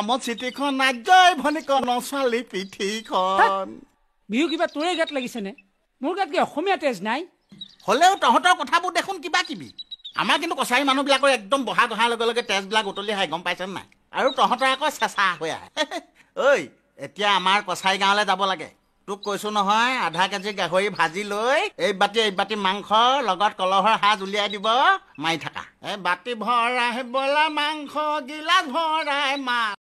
আমত চিঠিখন নাযায় ভনীকৰ নছোৱালী পিঠিখন বিহু কিবা তোৰে গাত লাগিছেনে মোৰ গাত কি অসমীয়া তেজ নাই হলেও তহঁতৰ কথাবোৰ দেখোন কিবা কিবি আমাৰ কিন্তু কছাৰী মানুহবিলাকৰ একদম বহাত অহাৰ লগে লগে তেজবিলাক উতলি আহে গম পাইছেনে নাই আৰু তহঁতৰ আকৌ চেঁচা হৈ আহে ঐ এতিয়া আমাৰ কছাৰী গাঁৱলৈ যাব লাগে তোক কৈছো নহয় আধা কেজি গাহৰি ভাজি লৈ এই বাতি এই বাতি মাংস লগত কলহৰ সাজ উলিয়াই দিব মাৰি থাকা এই বাতি ভৰাই বলা মাংস গিলাচ ভৰাই মা